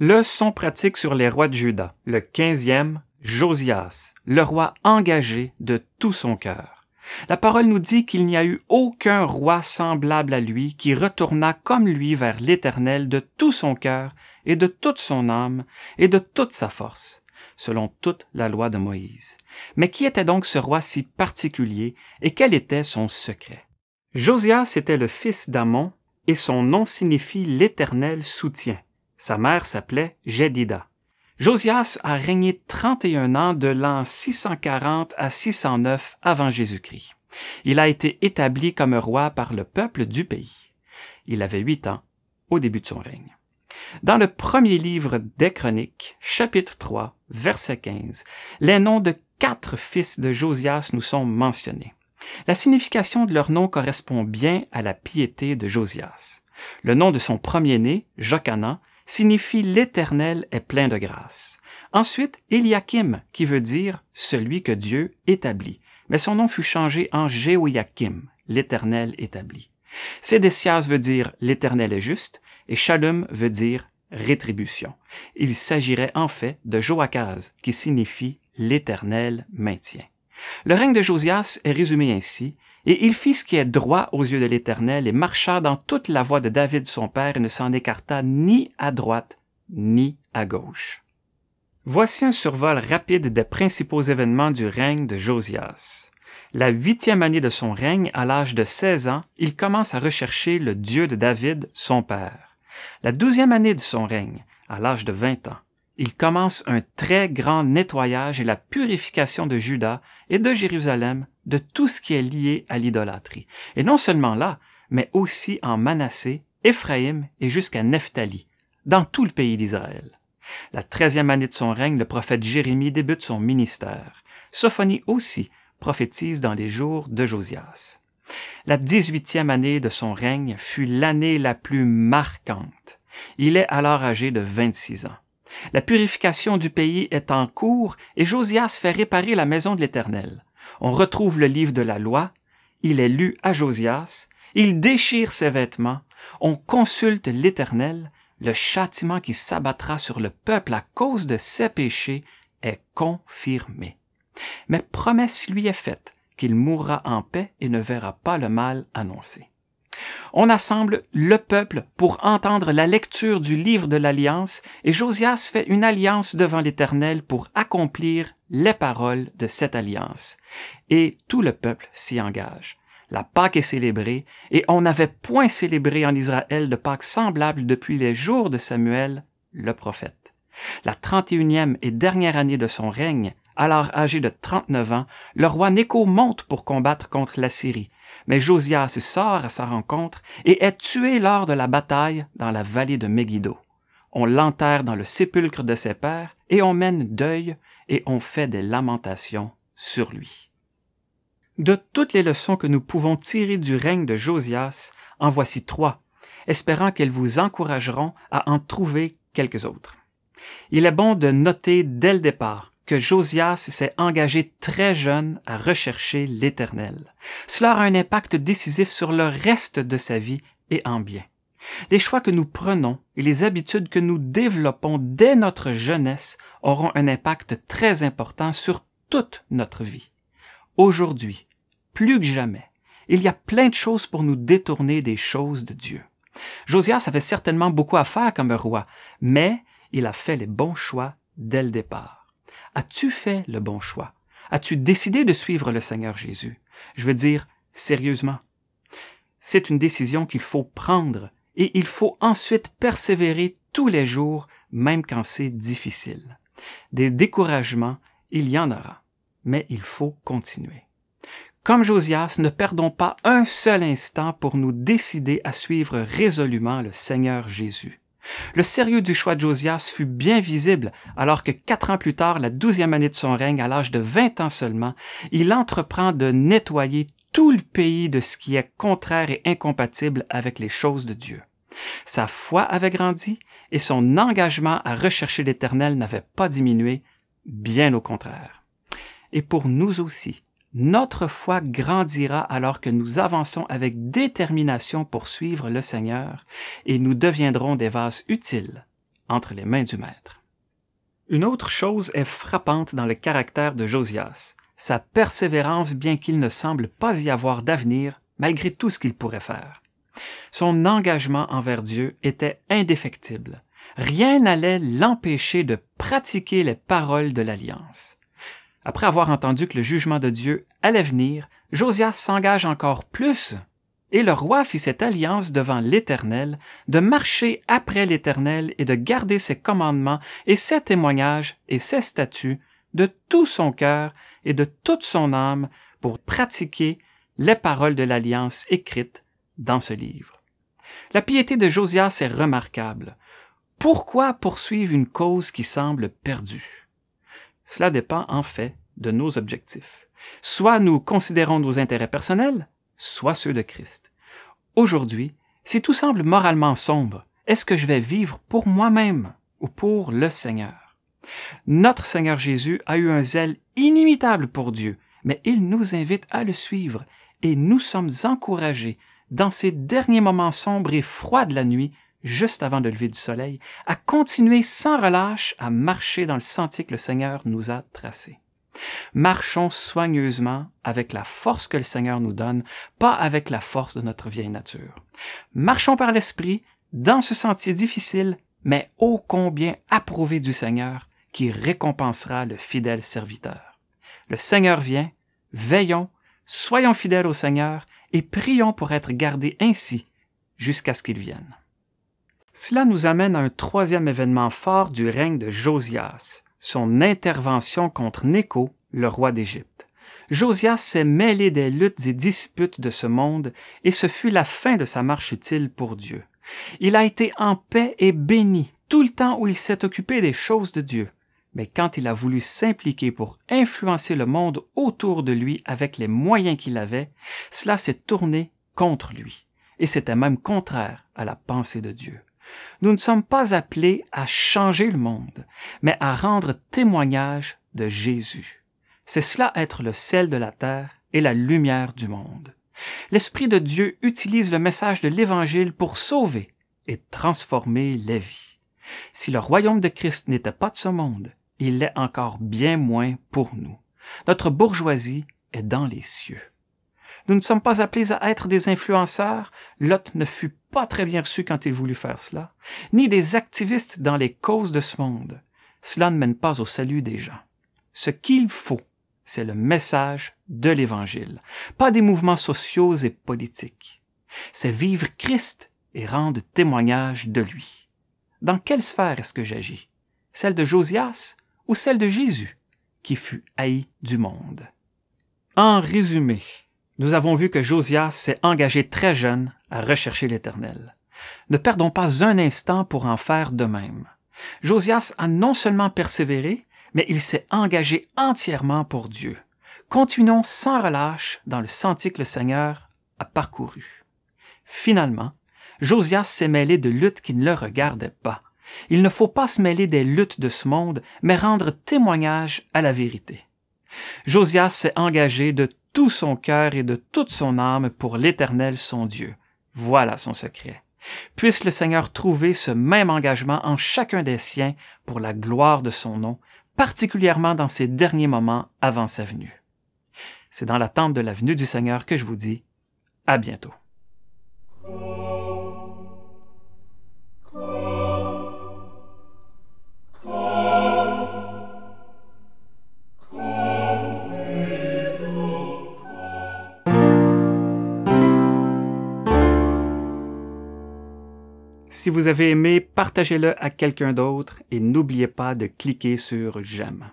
Le Leçon pratique sur les rois de Juda. Le quinzième, Josias, le roi engagé de tout son cœur. La parole nous dit qu'il n'y a eu aucun roi semblable à lui qui retourna comme lui vers l'Éternel de tout son cœur et de toute son âme et de toute sa force, selon toute la loi de Moïse. Mais qui était donc ce roi si particulier et quel était son secret? Josias était le fils d'Amon et son nom signifie l'Éternel soutien. Sa mère s'appelait Jedida. Josias a régné 31 ans de l'an 640 à 609 avant Jésus-Christ. Il a été établi comme roi par le peuple du pays. Il avait huit ans au début de son règne. Dans le premier livre des Chroniques, chapitre 3, verset 15, les noms de quatre fils de Josias nous sont mentionnés. La signification de leur nom correspond bien à la piété de Josias. Le nom de son premier-né, Jocanan, signifie l'Éternel est plein de grâce. Ensuite, Eliakim, qui veut dire celui que Dieu établit, mais son nom fut changé en Jehoiakim »,« l'Éternel établi. Sédécias veut dire l'Éternel est juste, et Shalom veut dire rétribution. Il s'agirait en fait de Joachaz, qui signifie l'Éternel maintient. Le règne de Josias est résumé ainsi, et il fit ce qui est droit aux yeux de l'Éternel et marcha dans toute la voie de David son père et ne s'en écarta ni à droite ni à gauche. Voici un survol rapide des principaux événements du règne de Josias. La huitième année de son règne, à l'âge de 16 ans, il commence à rechercher le Dieu de David, son père. La douzième année de son règne, à l'âge de 20 ans, il commence un très grand nettoyage et la purification de Juda et de Jérusalem de tout ce qui est lié à l'idolâtrie. Et non seulement là, mais aussi en Manassé, Éphraïm et jusqu'à Nephtali, dans tout le pays d'Israël. La treizième année de son règne, le prophète Jérémie débute son ministère. Sophonie aussi prophétise dans les jours de Josias. La dix-huitième année de son règne fut l'année la plus marquante. Il est alors âgé de 26 ans. La purification du pays est en cours et Josias fait réparer la maison de l'Éternel. On retrouve le livre de la loi, il est lu à Josias, il déchire ses vêtements, on consulte l'Éternel, le châtiment qui s'abattra sur le peuple à cause de ses péchés est confirmé. Mais promesse lui est faite qu'il mourra en paix et ne verra pas le mal annoncé. On assemble le peuple pour entendre la lecture du livre de l'Alliance, et Josias fait une alliance devant l'Éternel pour accomplir les paroles de cette alliance. Et tout le peuple s'y engage. La Pâque est célébrée, et on n'avait point célébré en Israël de Pâques semblables depuis les jours de Samuel, le prophète. La 31e et dernière année de son règne, alors âgé de 39 ans, le roi Nécho monte pour combattre contre la Syrie, mais Josias sort à sa rencontre et est tué lors de la bataille dans la vallée de Megiddo. On l'enterre dans le sépulcre de ses pères et on mène deuil et on fait des lamentations sur lui. De toutes les leçons que nous pouvons tirer du règne de Josias, en voici trois, espérant qu'elles vous encourageront à en trouver quelques autres. Il est bon de noter dès le départ que Josias s'est engagé très jeune à rechercher l'Éternel. Cela a un impact décisif sur le reste de sa vie et en bien. Les choix que nous prenons et les habitudes que nous développons dès notre jeunesse auront un impact très important sur toute notre vie. Aujourd'hui, plus que jamais, il y a plein de choses pour nous détourner des choses de Dieu. Josias avait certainement beaucoup à faire comme roi, mais il a fait les bons choix dès le départ. As-tu fait le bon choix? As-tu décidé de suivre le Seigneur Jésus? Je veux dire, sérieusement. C'est une décision qu'il faut prendre et il faut ensuite persévérer tous les jours, même quand c'est difficile. Des découragements, il y en aura, mais il faut continuer. Comme Josias, ne perdons pas un seul instant pour nous décider à suivre résolument le Seigneur Jésus. Le sérieux du choix de Josias fut bien visible alors que quatre ans plus tard, la douzième année de son règne, à l'âge de 20 ans seulement, il entreprend de nettoyer tout le pays de ce qui est contraire et incompatible avec les choses de Dieu. Sa foi avait grandi et son engagement à rechercher l'Éternel n'avait pas diminué, bien au contraire. Et pour nous aussi, notre foi grandira alors que nous avançons avec détermination pour suivre le Seigneur et nous deviendrons des vases utiles entre les mains du Maître. Une autre chose est frappante dans le caractère de Josias, sa persévérance bien qu'il ne semble pas y avoir d'avenir malgré tout ce qu'il pourrait faire. Son engagement envers Dieu était indéfectible. Rien n'allait l'empêcher de pratiquer les paroles de l'alliance. Après avoir entendu que le jugement de Dieu allait venir, Josias s'engage encore plus. Et le roi fit cette alliance devant l'Éternel, de marcher après l'Éternel et de garder ses commandements et ses témoignages et ses statuts de tout son cœur et de toute son âme pour pratiquer les paroles de l'alliance écrites dans ce livre. La piété de Josias est remarquable. Pourquoi poursuivre une cause qui semble perdue? Cela dépend en fait de nos objectifs. Soit nous considérons nos intérêts personnels, soit ceux de Christ. Aujourd'hui, si tout semble moralement sombre, est-ce que je vais vivre pour moi-même ou pour le Seigneur? Notre Seigneur Jésus a eu un zèle inimitable pour Dieu, mais il nous invite à le suivre et nous sommes encouragés dans ces derniers moments sombres et froids de la nuit juste avant de lever du soleil, à continuer sans relâche à marcher dans le sentier que le Seigneur nous a tracé. Marchons soigneusement avec la force que le Seigneur nous donne, pas avec la force de notre vieille nature. Marchons par l'Esprit dans ce sentier difficile, mais ô combien approuvé du Seigneur, qui récompensera le fidèle serviteur. Le Seigneur vient, veillons, soyons fidèles au Seigneur et prions pour être gardés ainsi jusqu'à ce qu'il vienne. Cela nous amène à un troisième événement fort du règne de Josias, son intervention contre Néco, le roi d'Égypte. Josias s'est mêlé des luttes et disputes de ce monde, et ce fut la fin de sa marche utile pour Dieu. Il a été en paix et béni tout le temps où il s'est occupé des choses de Dieu. Mais quand il a voulu s'impliquer pour influencer le monde autour de lui avec les moyens qu'il avait, cela s'est tourné contre lui, et c'était même contraire à la pensée de Dieu. Nous ne sommes pas appelés à changer le monde, mais à rendre témoignage de Jésus. C'est cela être le sel de la terre et la lumière du monde. L'Esprit de Dieu utilise le message de l'Évangile pour sauver et transformer les vies. Si le royaume de Christ n'était pas de ce monde, il l'est encore bien moins pour nous. Notre bourgeoisie est dans les cieux. Nous ne sommes pas appelés à être des influenceurs. Lot ne fut pas très bien reçu quand il voulut faire cela, ni des activistes dans les causes de ce monde. Cela ne mène pas au salut des gens. Ce qu'il faut, c'est le message de l'Évangile, pas des mouvements sociaux et politiques. C'est vivre Christ et rendre témoignage de lui. Dans quelle sphère est-ce que j'agis Celle de Josias ou celle de Jésus, qui fut haï du monde En résumé, nous avons vu que Josias s'est engagé très jeune à rechercher l'Éternel. Ne perdons pas un instant pour en faire de même. Josias a non seulement persévéré, mais il s'est engagé entièrement pour Dieu. Continuons sans relâche dans le sentier que le Seigneur a parcouru. Finalement, Josias s'est mêlé de luttes qui ne le regardaient pas. Il ne faut pas se mêler des luttes de ce monde, mais rendre témoignage à la vérité. Josias s'est engagé de tout son cœur et de toute son âme pour l'Éternel son Dieu. Voilà son secret. Puisse le Seigneur trouver ce même engagement en chacun des siens pour la gloire de son nom, particulièrement dans ces derniers moments avant sa venue. C'est dans l'attente de la venue du Seigneur que je vous dis à bientôt. Si vous avez aimé, partagez-le à quelqu'un d'autre et n'oubliez pas de cliquer sur j'aime.